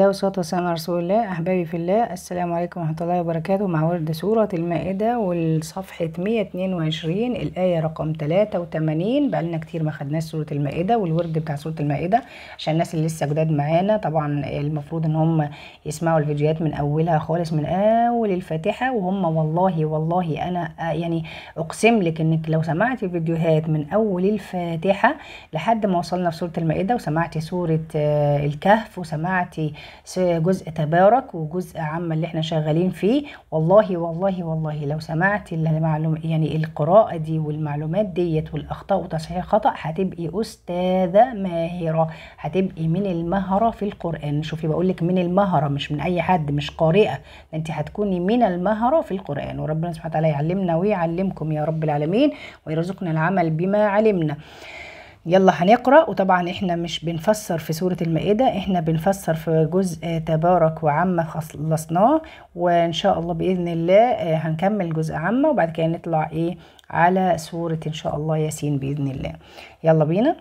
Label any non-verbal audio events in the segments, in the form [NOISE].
الله والصلاة والسلام على رسول الله أحبابي في الله السلام عليكم ورحمة الله وبركاته مع ورد سورة المائدة والصفحة 122 الآية رقم 83 بقالنا كتير ما خدناش سورة المائدة والورد بتاع سورة المائدة عشان الناس اللي لسه جداد معانا طبعا المفروض إن هم يسمعوا الفيديوهات من أولها خالص من أول الفاتحة وهم والله والله أنا آه، يعني أقسم لك إنك لو سمعتي فيديوهات من أول الفاتحة لحد ما وصلنا في سورة المائدة وسمعتي سورة آه، الكهف وسمعتي جزء تبارك وجزء عام اللي احنا شغالين فيه والله والله والله لو سمعت المعلوم يعني القراءة دي والمعلومات ديت والأخطاء وتصحيح خطأ هتبقي أستاذة ماهرة هتبقي من المهرة في القرآن شوفي بقولك من المهرة مش من أي حد مش قارئة أنت هتكوني من المهرة في القرآن وربنا سبحانه وتعالى يعلمنا ويعلمكم يا رب العالمين ويرزقنا العمل بما علمنا يلا هنقرأ وطبعا احنا مش بنفسر في سورة المائدة احنا بنفسر في جزء تبارك وعم خلصناه وان شاء الله بإذن الله آه، هنكمل جزء عامه وبعد كده نطلع ايه على سورة ان شاء الله ياسين بإذن الله يلا بينا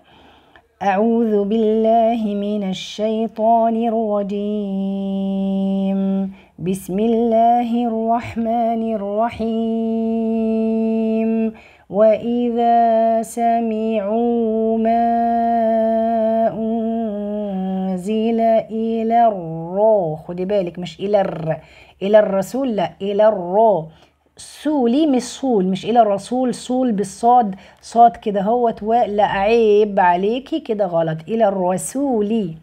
أعوذ بالله من الشيطان الرجيم بسم الله الرحمن الرحيم وإذا سمعوا ما أنزل إلى الرو خدي بالك مش إلى الر إلى الرسول لا إلى الرو سولي مش صول مش إلى الرسول صول بالصاد صاد كده هوت لا عيب عليكي كده غلط إلى الرسولي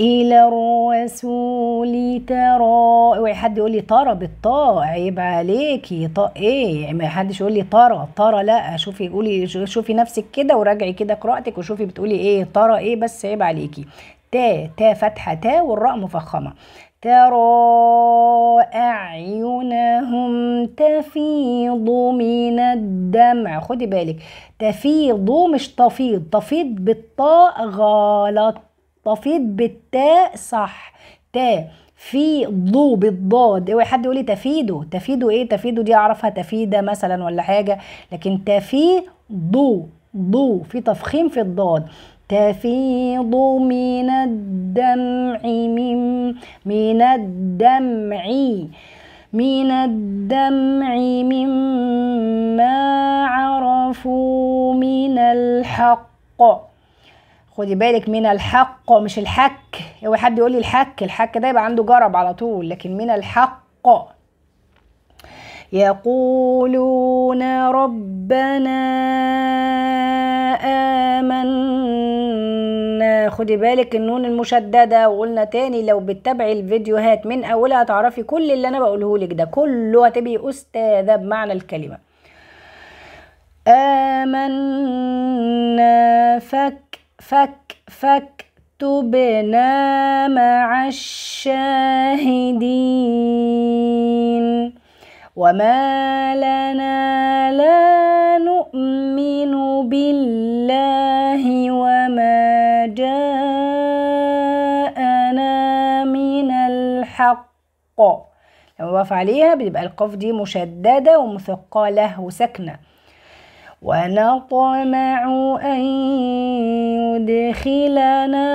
إلى الرسول ترى اوعي حد يقول لي ترى بالطاء عيب عليكي طاء ايه ما حدش يقول لي ترى ترى لا شوفي قولي شوفي نفسك كده وراجعي كده قراءتك وشوفي بتقولي ايه ترى ايه بس عيب عليكي تا تا فتحة تا والراء مفخمة ترى أعينهم تفيض من الدمع خدي بالك تفيض مش تفيض تفيض بالطاء غلط تفيض بالتاء صح تاء في ضو بالضاد اوعي حد يقول لي تفيده تفيده ايه تفيده دي اعرفها تفيده مثلا ولا حاجه لكن تفي ضو ضو في تفخيم في الضاد تفيض من الدمع من من الدمع من الدمع مما عرفوا من الحق خدي بالك من الحق مش الحك هو حد يقول لي الحك الحك ده يبقى عنده جرب على طول لكن من الحق يقولون ربنا آمنا خدي بالك النون المشددة وقلنا تاني لو بتتابعي الفيديوهات من أولها هتعرفي كل اللي أنا بقوله لك ده كله هتبقي أستاذة بمعنى الكلمة آمنا فك فك تبنا مع الشاهدين وما لنا لا نؤمن بالله وما جاءنا من الحق لو وقف عليها بيبقى القاف دي مشددة ومثقلة وساكنة ونطمع أن يدخلنا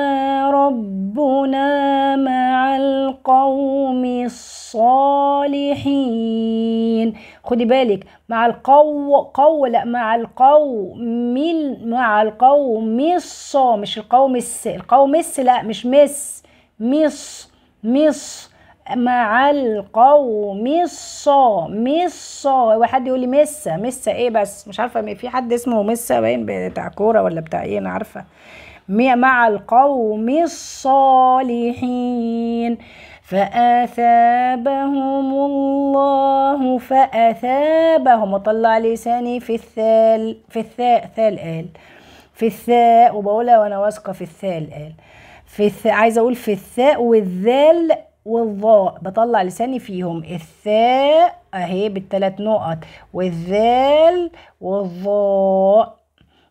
ربنا مع القوم الصالحين خدي بالك مع القو قو لا مع القوم مع القوم الص مش القوم الس القوم الس لا مش مس مص مص مع القوم الصا مصا واحد يقول لي مسا مسا ايه بس مش عارفه في حد اسمه مسا باين بتاع كوره ولا بتاع ايه انا عارفه مع القوم الصالحين فأثابهم الله فأثابهم وطلع لساني في الثال في الثاء ثال قال في الثاء وبقولها وأنا واثقة في الثال قال في الثاء عايزة أقول في الثاء والذال والظاء بطلع لساني فيهم الثاء اهي بالثلاث نقط والذال والظاء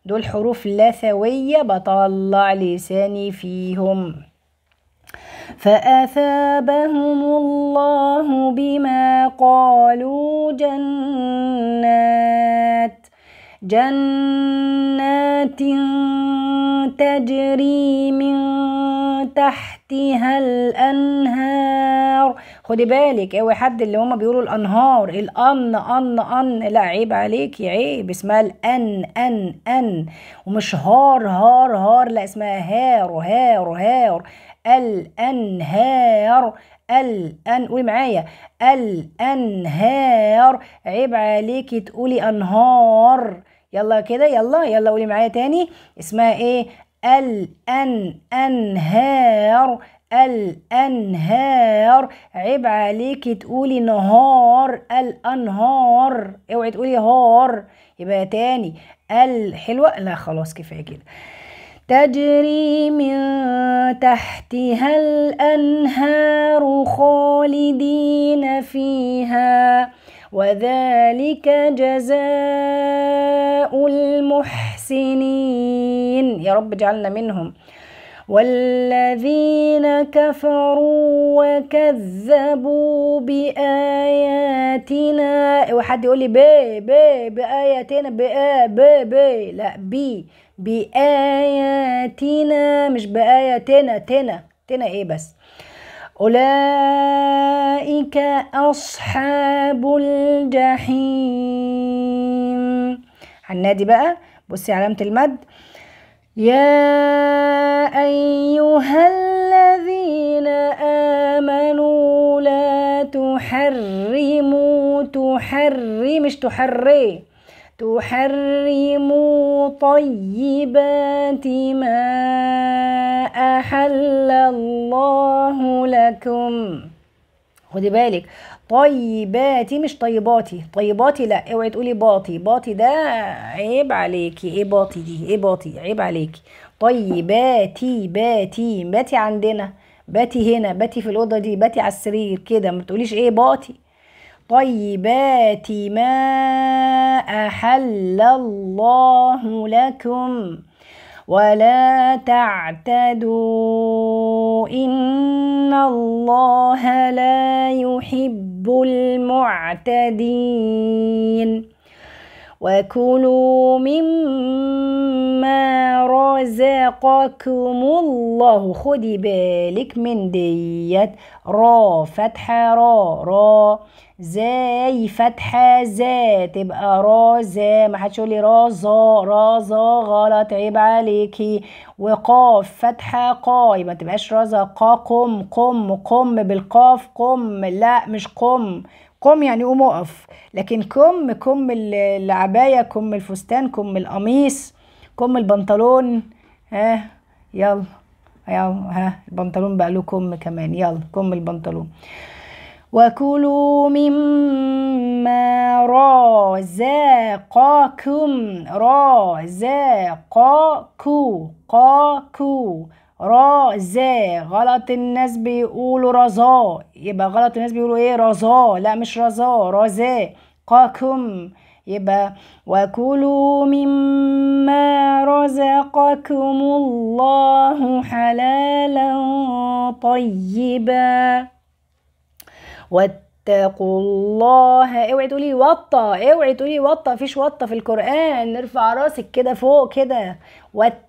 دول حروف لثوية بطلع لساني فيهم فأثابهم الله بما قالوا جنات جنات تجري من تحت تحتها الأنهار خدي بالك اوعي حد اللي هما بيقولوا الأنهار الأن أن أن لا عيب عليك يا عيب اسمها الأن أن أن ومش هار هار هار لا اسمها هار هار هار الأنهار الأن قولي معايا الأنهار عيب عليكي تقولي أنهار يلا كده يلا يلا قولي معايا تاني اسمها ايه الأنهار الأنهار عيب عليكي تقولي نهار الأنهار اوعي تقولي هار يبقى تاني الحلوة لا خلاص كفاية كده تجري من تحتها الأنهار خالدين فيها وذلك جزاء المحسنين يا رب اجعلنا منهم والذين كفروا وكذبوا بآياتنا وحد يقول لي بي بي بآياتنا بآ آه، بي بي لا بي بآياتنا مش بآياتنا تنا تنا ايه بس أولئك أصحاب الجحيم هنادي بقى بصي علامة المد يا أيها الذين آمنوا لا تحرموا تحري مش تحري تحرموا طيبات ما أحل الله لكم خدي بالك طيباتي مش طيباتي طيباتي لا اوعي تقولي باطي باطي ده عيب عليكي ايه باطي دي ايه باطي عيب عليكي طيباتي باتي باتي عندنا باتي هنا باتي في الاوضه دي باتي على السرير كده ما تقوليش ايه باطي طيباتي ما احل الله لكم ولا تعتدوا إن الله لا يحب المعتدين وكلوا مما رزقكم الله خدي بالك من ديت را فتحة را را زاي فتحة زا تبقى را زا ما حدش يقولي را زا را زا غلط عيب عليكي وقاف فتحة قا ما تبقاش قم قم قم بالقاف قم لا مش قم قم يعني قوم اقف لكن كم كم العبايه كم الفستان كم القميص كم البنطلون ها يلا يلا ها البنطلون بقى له كم كمان يلا كم البنطلون وكلوا مما رزقكم رزقكم قاكو را زا غلط الناس بيقولوا رزا يبقى غلط الناس بيقولوا ايه رزا لا مش رزا رزا قاكم يبقى وكلوا مما رزقكم الله حلالا طيبا واتقوا الله اوعي تقولي وطة اوعي تقولي وطة مفيش وطة في القرآن نرفع راسك كده فوق كده وات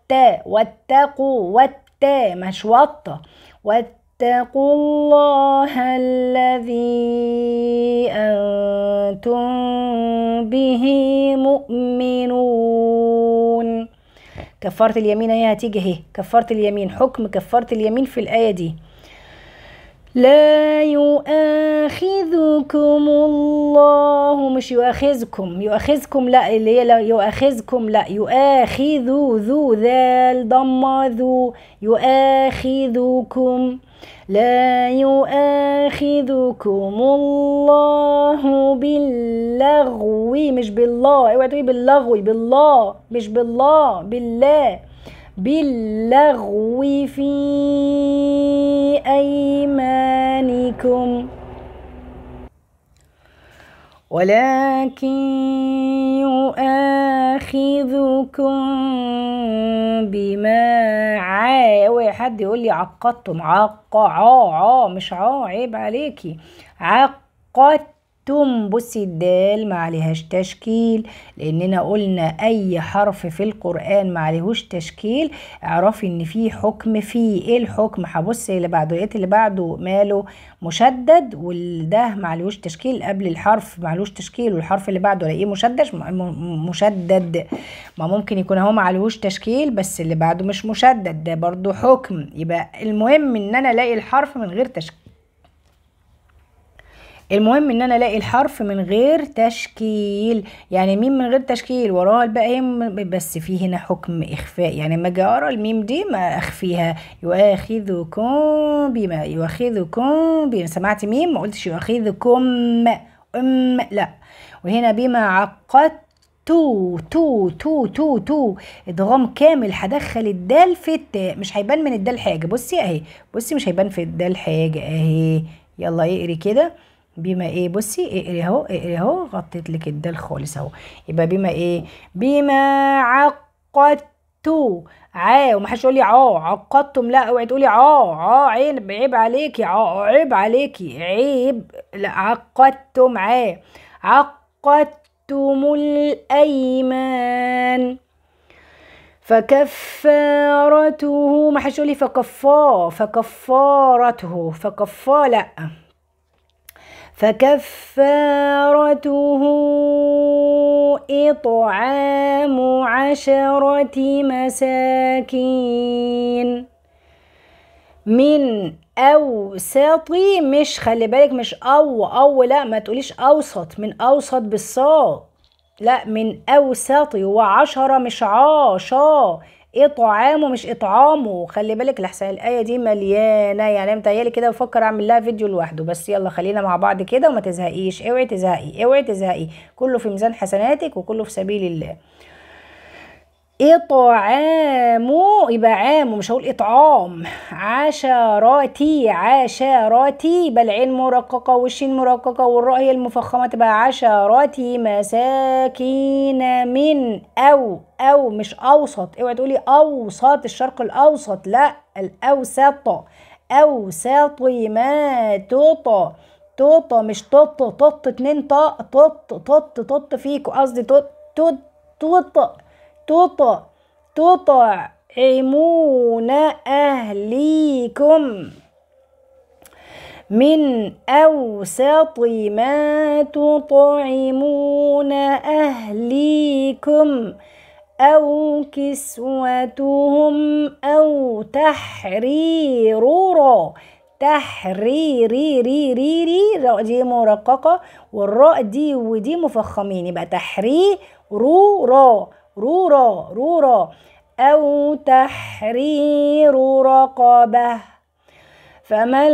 واتقوا وات مش مشوطة واتقوا الله الذي أنتم به مؤمنون كفارة اليمين هي هتيجي اهي كفارة اليمين حكم كفارة اليمين في الآية دي لا يؤاخذكم الله مش يؤاخذكم يؤاخذكم لا اللي هي لا يؤاخذكم لا يؤاخذ ذو ذال ضم ذو يؤاخذكم لا يؤاخذكم الله باللغو مش بالله اوعى تقولي باللغو بالله مش بالله بالله باللغو في أيمانكم ولكن يؤاخذكم بما ع حد يقول لي عقدتم عق ع ع مش ع عيب عليكي عقدت توم بصي الدال ما عليهاش تشكيل لاننا قلنا اي حرف في القران ما عليهوش تشكيل اعرفي ان في حكم فيه ايه الحكم هبصي اللي بعده لقيت اللي بعده ماله مشدد والده ما عليهوش تشكيل قبل الحرف ما عليهوش تشكيل والحرف اللي بعده الاقيه مشدد مشدد ما ممكن يكون اهو ما عليهوش تشكيل بس اللي بعده مش مشدد ده برضو حكم يبقى المهم ان انا الاقي الحرف من غير تشكيل المهم ان انا الاقي الحرف من غير تشكيل يعني ميم من غير تشكيل وراها الباقي إيه؟ بس في هنا حكم اخفاء يعني اما اجي اقرا الميم دي ما اخفيها يؤاخذكم بما يؤاخذكم بما سمعت ميم ما قلتش يؤاخذكم ام لا وهنا بما عقدت تو تو تو تو تو ادغام كامل هدخل الدال في التاء مش هيبان من الدال حاجه بصي اهي بصي مش هيبان في الدال حاجه اهي يلا اقري كده بما ايه بصي اقري اهو اقري اهو غطيت لك الدال خالص اهو يبقى بما ايه بما عقدت ع ومحدش يقول لي ع عقدتم لا اوعي تقولي ع ع عيب عيب عليكي ع عيب عليكي عيب لا عقدتم ع عقدتم الايمان فكفارته ما حدش يقول لي فكفاه فكفارته فكفاه لا فكفارته إطعام عشرة مساكين من أوسط مش خلي بالك مش أو أو لا ما تقوليش أوسط من أوسط بالصاد لا من أوسط وعشرة مش عاشا ايه طعامه مش اطعامه خلي بالك لحسن الايه دي مليانه يعني متهيالي كده بفكر اعمل لها فيديو لوحده بس يلا خلينا مع بعض كده وما تزهقيش اوعي تزهقي اوعي تزهقي كله في ميزان حسناتك وكله في سبيل الله إطعام يبقى عام مش هقول إطعام عشراتي عشراتي بل عين مرققة والشين مرققة والراء هي المفخمة تبقى عشراتي مساكين من أو أو مش أوسط اوعي تقولي أوسط الشرق الأوسط لا الأوسط أوسط ما توطى توطى مش طط طط اتنين طا طط طط طط فيكوا قصدي طط طط طط تطع تطعمون أهليكم من أوسط ما تطعمون أهليكم أو كسوتهم أو تحرير تحرير ري ري ري راء دي مرققة والراء دي ودي مفخمين يبقى تحرير را رورا رورا أو تحرير رقبة فمن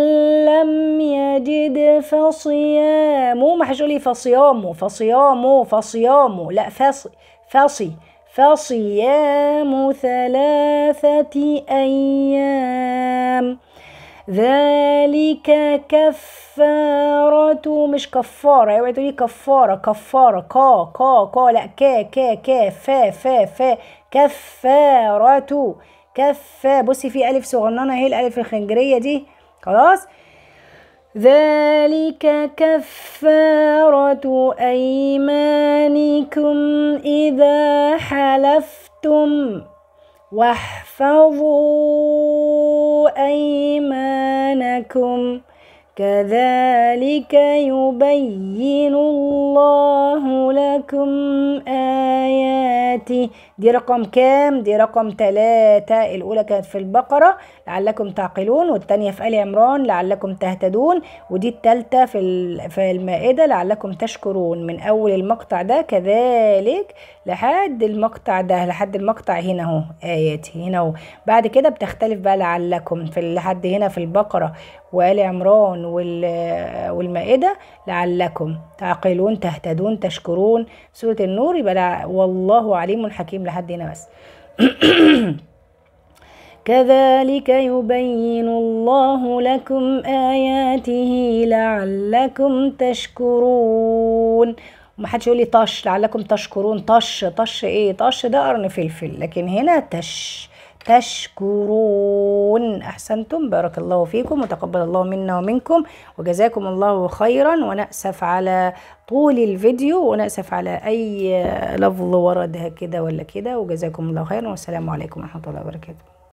لم يجد فصيامه ما هتقولي فصيامه فصيامه فصيامه لا فصي فصي فصيام ثلاثة أيام ذلك كفارة مش كفارة اوعي تقولي كفارة كفارة كا كا كا لا كا كا كا فا فا فا كفارة كفا بصي في ألف صغننة اهي الألف الخنجرية دي خلاص ذلك كفارة أيمانكم إذا حلفتم واحفظوا أيمانكم كذلك يبين الله لكم آياته دي رقم كام؟ دي رقم تلاتة الأولى كانت في البقرة لعلكم تعقلون والتانية في آل عمران لعلكم تهتدون ودي التالتة في في المائدة لعلكم تشكرون من أول المقطع ده كذلك لحد المقطع ده لحد المقطع هنا أهو آياتي هنا أهو بعد كده بتختلف بقى لعلكم في لحد هنا في البقرة وآل عمران والمائدة لعلكم تعقلون تهتدون تشكرون سورة النور يبقى والله عليم حكيم لحد هنا بس [COUGHS] كذلك يبين الله لكم آياته لعلكم تشكرون حدش يقول لي طش لعلكم تشكرون طش طش ايه طش ده قرن فلفل لكن هنا تش تشكرون أحسنتم بارك الله فيكم وتقبل الله منا ومنكم وجزاكم الله خيرا ونأسف على طول الفيديو ونأسف على أي لفظ وردها كده ولا كده وجزاكم الله خيرا والسلام عليكم ورحمة الله وبركاته